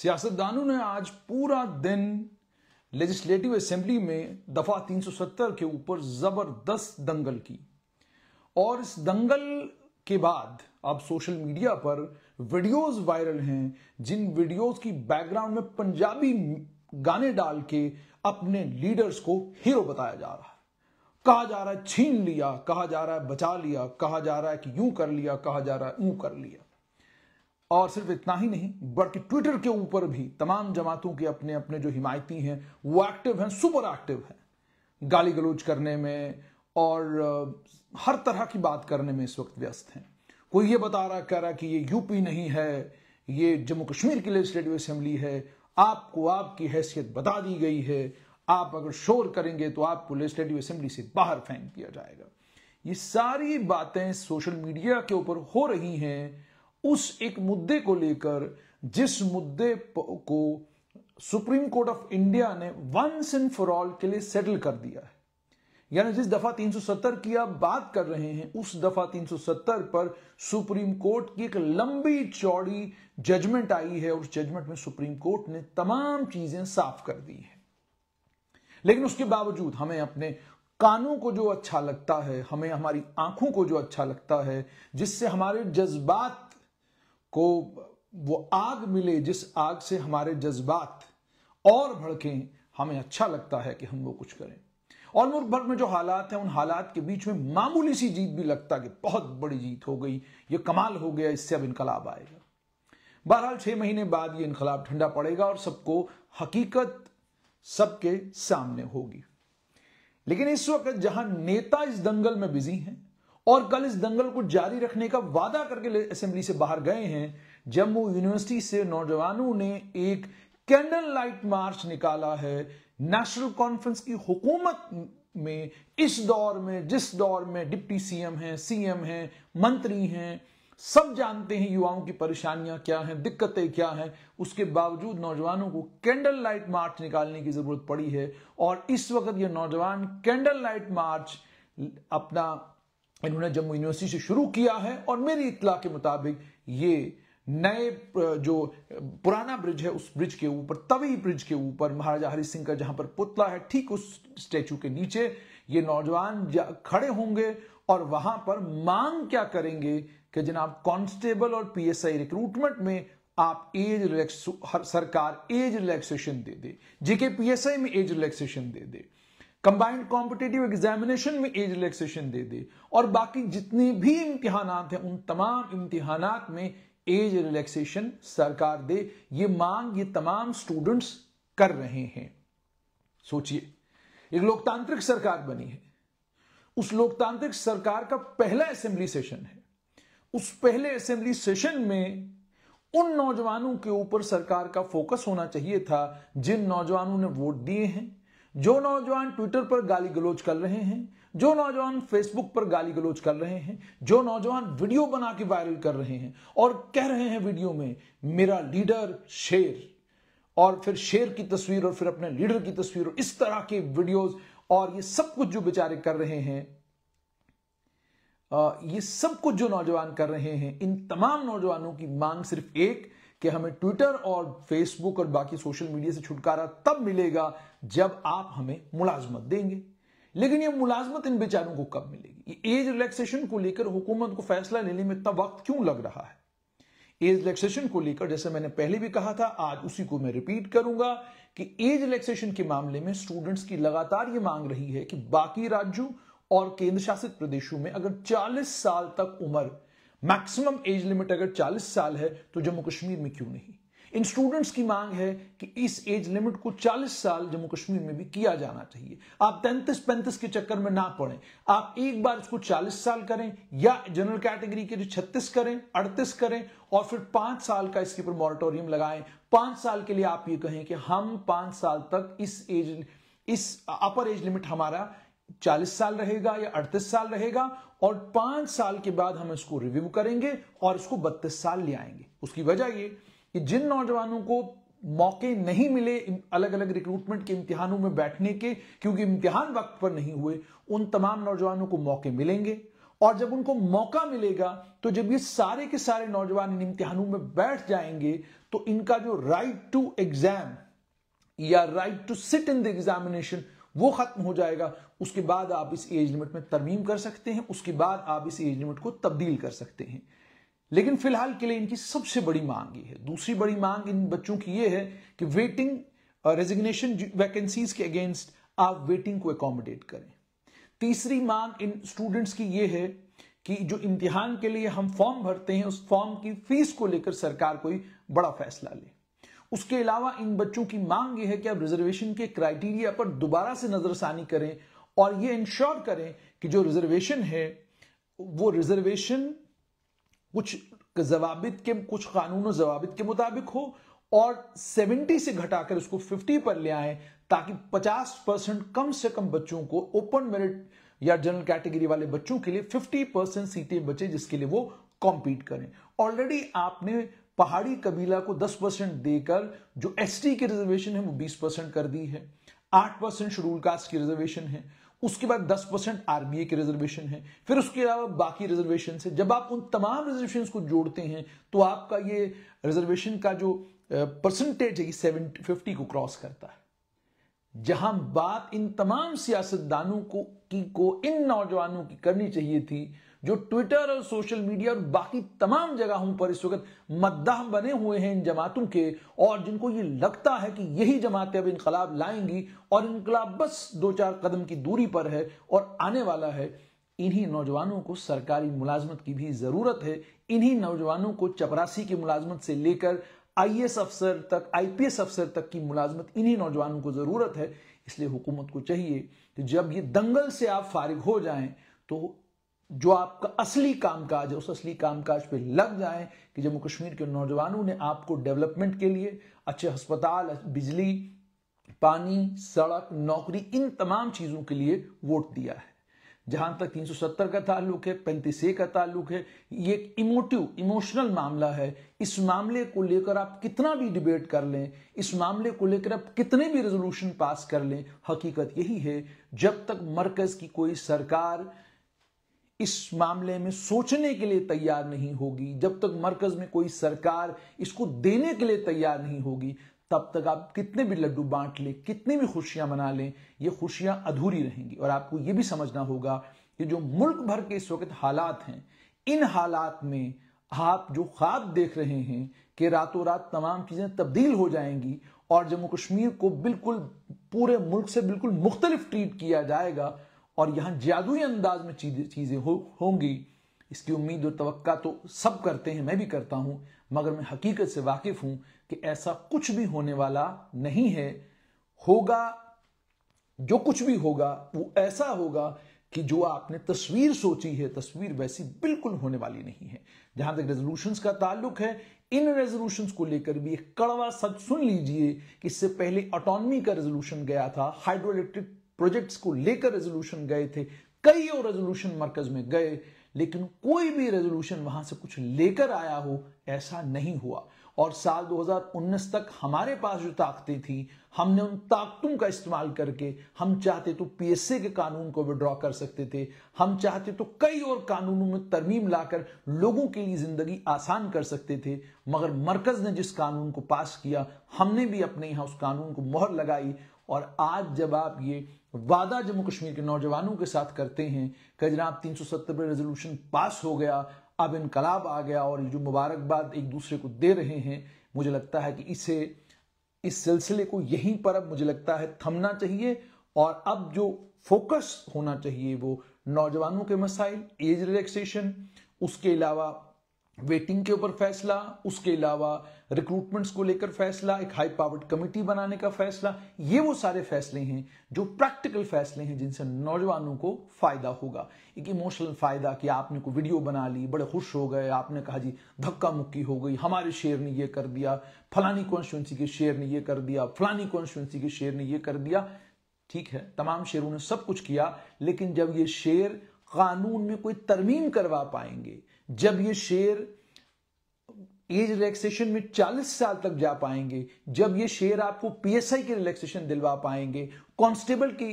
सियासतदानों ने आज पूरा दिन लेजिस्लेटिव असेंबली में दफा 370 के ऊपर जबरदस्त दंगल की और इस दंगल के बाद अब सोशल मीडिया पर वीडियोस वायरल हैं जिन वीडियोस की बैकग्राउंड में पंजाबी गाने डाल के अपने लीडर्स को हीरो बताया जा रहा है कहा जा रहा है छीन लिया कहा जा रहा है बचा लिया कहा जा रहा है कि यूं कर लिया कहा जा रहा है ऊं कर लिया और सिर्फ इतना ही नहीं बल्कि ट्विटर के ऊपर भी तमाम जमातों के अपने अपने जो हिमायती हैं वो एक्टिव हैं सुपर एक्टिव हैं गाली गलोच करने में और हर तरह की बात करने में इस वक्त व्यस्त हैं कोई ये बता रहा कह रहा कि ये यूपी नहीं है ये जम्मू कश्मीर की लेजिस्लेटिव असेंबली है आपको आपकी हैसियत बता दी गई है आप अगर शोर करेंगे तो आपको लेजिस्लेटिव असेंबली से बाहर फेंक दिया जाएगा ये सारी बातें सोशल मीडिया के ऊपर हो रही हैं उस एक मुद्दे को लेकर जिस मुद्दे को सुप्रीम कोर्ट ऑफ इंडिया ने वंस एंड फॉर ऑल के लिए सेटल कर दिया है यानी जिस दफा 370 की आप बात कर रहे हैं उस दफा 370 पर सुप्रीम कोर्ट की एक लंबी चौड़ी जजमेंट आई है उस जजमेंट में सुप्रीम कोर्ट ने तमाम चीजें साफ कर दी है लेकिन उसके बावजूद हमें अपने कानों को जो अच्छा लगता है हमें हमारी आंखों को जो अच्छा लगता है जिससे हमारे जज्बात को वो आग मिले जिस आग से हमारे जज्बात और भड़कें हमें अच्छा लगता है कि हम वो कुछ करें और मुल्क भर में जो हालात हैं उन हालात के बीच में मामूली सी जीत भी लगता कि बहुत बड़ी जीत हो गई ये कमाल हो गया इससे अब इनकलाब आएगा बहरहाल छह महीने बाद ये इनकलाब ठंडा पड़ेगा और सबको हकीकत सबके सामने होगी लेकिन इस वक्त जहां नेता इस दंगल में बिजी हैं और कल इस दंगल को जारी रखने का वादा करके असेंबली से बाहर गए हैं जम्मू यूनिवर्सिटी से नौजवानों ने एक कैंडल लाइट मार्च निकाला है नेशनल कॉन्फ्रेंस की हुकूमत में इस दौर में जिस दौर में डिप्टी सीएम हैं सीएम हैं मंत्री हैं सब जानते हैं युवाओं की परेशानियां क्या हैं दिक्कतें क्या हैं उसके बावजूद नौजवानों को कैंडल लाइट मार्च निकालने की जरूरत पड़ी है और इस वक्त ये नौजवान कैंडल लाइट मार्च अपना इन्होंने जम्मू यूनिवर्सिटी से शुरू किया है और मेरी इतला के मुताबिक ये नए जो पुराना ब्रिज है उस ब्रिज के ऊपर तवी ब्रिज के ऊपर महाराजा हरि सिंह का जहां पर पुतला है ठीक उस स्टैचू के नीचे ये नौजवान खड़े होंगे और वहां पर मांग क्या करेंगे कि जनाब कांस्टेबल और पीएसआई रिक्रूटमेंट में आप एज रिलैक्स सरकार एज रिलैक्सेशन दे दे जेके पीएसआई में एज रिलैक्सेशन दे दे कंबाइंड कॉम्पिटेटिव एग्जामिनेशन में एज रिलैक्सेशन दे दे और बाकी जितने भी इम्तिहान हैं उन तमाम इम्तिहान में एज रिलैक्सेशन सरकार दे ये मांग ये तमाम स्टूडेंट्स कर रहे हैं सोचिए एक लोकतांत्रिक सरकार बनी है उस लोकतांत्रिक सरकार का पहला असेंबली सेशन है उस पहले असेंबली सेशन में उन नौजवानों के ऊपर सरकार का फोकस होना चाहिए था जिन नौजवानों ने वोट दिए हैं जो नौजवान ट्विटर पर गाली गलोच कर रहे हैं जो नौजवान फेसबुक पर गाली गलोच कर रहे हैं जो नौजवान वीडियो बना के वायरल कर रहे हैं और कह रहे हैं वीडियो में मेरा लीडर शेर और फिर शेर की तस्वीर और फिर अपने लीडर की तस्वीर इस तरह के वीडियोस और ये सब कुछ जो बेचारे कर रहे हैं ये सब कुछ जो नौजवान कर रहे हैं इन तमाम नौजवानों की मांग सिर्फ एक कि हमें ट्विटर और फेसबुक और बाकी सोशल मीडिया से छुटकारा तब मिलेगा जब आप हमें मुलाजमत देंगे लेकिन ये मुलाजमत इन बेचारों को कब मिलेगी एज रिलैक्सेशन को लेकर हुकूमत को फैसला लेने में इतना वक्त क्यों लग रहा है एज रिलैक्सेशन को लेकर जैसे मैंने पहले भी कहा था आज उसी को मैं रिपीट करूंगा कि एज रिलैक्सेशन के मामले में स्टूडेंट्स की लगातार ये मांग रही है कि बाकी राज्यों और केंद्र शासित प्रदेशों में अगर 40 साल तक उम्र मैक्सिमम एज लिमिट अगर 40 साल है तो जम्मू कश्मीर में क्यों नहीं इन स्टूडेंट्स की मांग है कि इस एज लिमिट को 40 साल जम्मू कश्मीर में भी किया जाना चाहिए आप तैंतीस पैंतीस के चक्कर में ना पड़े आप एक बार इसको 40 साल करें या जनरल कैटेगरी के जो 36 करें 38 करें और फिर पांच साल का इसके ऊपर मॉरिटोरियम लगाएं पांच साल के लिए आप ये कहें कि हम पांच साल तक इस एज इस अपर एज लिमिट हमारा चालीस साल रहेगा या अड़तीस साल रहेगा और पांच साल के बाद हम इसको रिव्यू करेंगे और इसको बत्तीस साल ले आएंगे उसकी वजह ये कि जिन नौजवानों को मौके नहीं मिले अलग अलग रिक्रूटमेंट के इम्तिहानों में बैठने के क्योंकि इम्तिहान वक्त पर नहीं हुए उन तमाम नौजवानों को मौके मिलेंगे और जब उनको मौका मिलेगा तो जब ये सारे के सारे नौजवान इन इम्तिहानों में बैठ जाएंगे तो इनका जो राइट टू एग्जाम या right to sit in the examination वो खत्म हो जाएगा उसके बाद आप इस एज लिमिट में तरमीम कर सकते हैं उसके बाद आप इस एज लिमिट को तब्दील कर सकते हैं लेकिन फिलहाल के लिए इनकी सबसे बड़ी मांग ये है दूसरी बड़ी मांग इन बच्चों की ये है कि वेटिंग रेजिग्नेशन वैकेंसीज के अगेंस्ट आप वेटिंग को एकोमोडेट करें तीसरी मांग इन स्टूडेंट्स की ये है कि जो इम्तिहान के लिए हम फॉर्म भरते हैं उस फॉर्म की फीस को लेकर सरकार कोई बड़ा फैसला ले उसके अलावा इन बच्चों की मांग यह है कि आप रिजर्वेशन के क्राइटेरिया पर दोबारा से नजरसानी करें और यह इंश्योर करें कि जो रिजर्वेशन है वो रिजर्वेशन कुछ जवाब के कुछ कानून जवाब के मुताबिक हो और 70 से घटाकर उसको 50 पर ले आए ताकि 50 परसेंट कम से कम बच्चों को ओपन मेरिट या जनरल कैटेगरी वाले बच्चों के लिए 50 परसेंट सीटें बचे जिसके लिए वो कॉम्पीट करें ऑलरेडी आपने पहाड़ी कबीला को 10 परसेंट देकर जो एस की रिजर्वेशन है वो 20 परसेंट कर दी है 8 परसेंट शेड्यूल कास्ट की रिजर्वेशन है उसके बाद 10 परसेंट आरबीए की रिजर्वेशन है फिर उसके अलावा बाकी रिजर्वेशन है जब आप उन तमाम रिजर्वेशन को जोड़ते हैं तो आपका ये रिजर्वेशन का जो परसेंटेज है फिफ्टी को क्रॉस करता है जहां बात इन तमाम सियासतदानों को की को इन नौजवानों की करनी चाहिए थी जो ट्विटर और सोशल मीडिया और बाकी तमाम जगहों पर इस वक्त मद्दाह बने हुए हैं इन जमातों के और जिनको ये लगता है कि यही जमातें अब इनकलाब लाएंगी और इनकलाब बस दो चार कदम की दूरी पर है और आने वाला है इन्हीं नौजवानों को सरकारी मुलाजमत की भी जरूरत है इन्हीं नौजवानों को चपरासी की मुलाजमत से लेकर आईएएस अफसर तक आईपीएस अफसर तक की मुलाजमत इन्हीं नौजवानों को ज़रूरत है इसलिए हुकूमत को चाहिए कि जब ये दंगल से आप फारिग हो जाएं तो जो आपका असली कामकाज है उस असली कामकाज पे लग जाए कि जम्मू कश्मीर के नौजवानों ने आपको डेवलपमेंट के लिए अच्छे अस्पताल बिजली पानी सड़क नौकरी इन तमाम चीज़ों के लिए वोट दिया है जहां तक 370 का ताल्लुक है पैंतीस ए का ताल्लुक है ये एक इमोटिव इमोशनल मामला है इस मामले को लेकर आप कितना भी डिबेट कर लें इस मामले को लेकर आप कितने भी रेजोल्यूशन पास कर लें हकीकत यही है जब तक मरकज की कोई सरकार इस मामले में सोचने के लिए तैयार नहीं होगी जब तक मरकज में कोई सरकार इसको देने के लिए तैयार नहीं होगी तब तक आप कितने भी लड्डू बांट लें कितनी भी खुशियां मना लें ये खुशियां अधूरी रहेंगी और आपको ये भी समझना होगा कि जो मुल्क भर के इस वक्त हालात हैं इन हालात में आप जो ख्वाब देख रहे हैं कि रातों रात तमाम चीज़ें तब्दील हो जाएंगी और जम्मू कश्मीर को बिल्कुल पूरे मुल्क से बिल्कुल मुख्तलिफ ट्रीट किया जाएगा और यहां जादुई अंदाज में चीजें हो, होंगी इसकी उम्मीद और तवक्का तो सब करते हैं मैं भी करता हूं मगर मैं हकीकत से वाकिफ हूं कि ऐसा कुछ भी होने वाला नहीं है होगा जो कुछ भी होगा वो ऐसा होगा कि जो आपने तस्वीर सोची है तस्वीर वैसी बिल्कुल होने वाली नहीं है जहां तक रेजोल्यूशन का ताल्लुक है इन रेजोल्यूशन को लेकर भी एक कड़वा सच सुन लीजिए कि इससे पहले ऑटोनमी का रेजोल्यूशन गया था हाइड्रो इलेक्ट्रिक प्रोजेक्ट्स को लेकर रेजोल्यूशन गए थे कई और रेजोल्यूशन मरकज में गए लेकिन कोई भी रेजोल्यूशन वहां से कुछ लेकर आया हो ऐसा नहीं हुआ और साल 2019 तक हमारे पास जो ताकतें थी हमने उन ताकतों का इस्तेमाल करके हम चाहते तो पीएसए के कानून को विड्रॉ कर सकते थे हम चाहते तो कई और कानूनों में तरमीम लाकर लोगों के लिए जिंदगी आसान कर सकते थे मगर मरकज ने जिस कानून को पास किया हमने भी अपने यहां उस कानून को मोहर लगाई और आज जब आप ये वादा जम्मू कश्मीर के नौजवानों के साथ करते हैं कि जनाब तीन सौ सत्तर रेजोल्यूशन पास हो गया अब इनकलाब आ गया और ये जो मुबारकबाद एक दूसरे को दे रहे हैं मुझे लगता है कि इसे इस सिलसिले को यहीं पर अब मुझे लगता है थमना चाहिए और अब जो फोकस होना चाहिए वो नौजवानों के मसाइल एज रिलैक्सेशन उसके अलावा वेटिंग के ऊपर फैसला उसके अलावा रिक्रूटमेंट्स को लेकर फैसला एक हाई पावर्ड कमेटी बनाने का फैसला ये वो सारे फैसले हैं जो प्रैक्टिकल फैसले हैं जिनसे नौजवानों को फायदा होगा एक इमोशनल फायदा कि आपने कोई वीडियो बना ली बड़े खुश हो गए आपने कहा जी धक्का मुक्की हो गई हमारे शेर ने यह कर दिया फलानी कॉन्स्टिट्युएंसी के शेयर ने यह कर दिया फलानी कॉन्स्टिट्युएंसी के शेयर ने यह कर दिया ठीक है तमाम शेरों ने सब कुछ किया लेकिन जब ये शेर कानून में कोई तरमीम करवा पाएंगे जब ये शेर एज रिलैक्सेशन में 40 साल तक जा पाएंगे जब ये शेर आपको पीएसआई की रिलैक्सेशन दिलवा पाएंगे कांस्टेबल की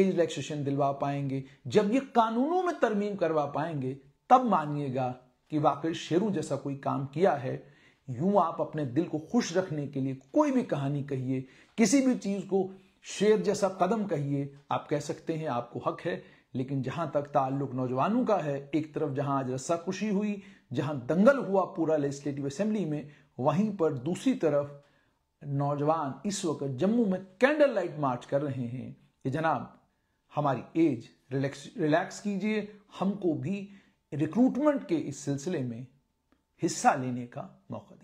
एज रिलैक्सेशन दिलवा पाएंगे जब ये कानूनों में तरमीम करवा पाएंगे तब मानिएगा कि वाकई शेरों जैसा कोई काम किया है यूं आप अपने दिल को खुश रखने के लिए कोई भी कहानी कहिए किसी भी चीज को शेर जैसा कदम कहिए आप कह सकते हैं आपको हक है लेकिन जहां तक ताल्लुक नौजवानों का है एक तरफ जहां आज रस्साकुशी हुई जहां दंगल हुआ पूरा लेजिस्लेटिव असेंबली में वहीं पर दूसरी तरफ नौजवान इस वक्त जम्मू में कैंडल लाइट मार्च कर रहे हैं कि जनाब हमारी एज रिलैक्स रिलैक्स कीजिए हमको भी रिक्रूटमेंट के इस सिलसिले में हिस्सा लेने का मौका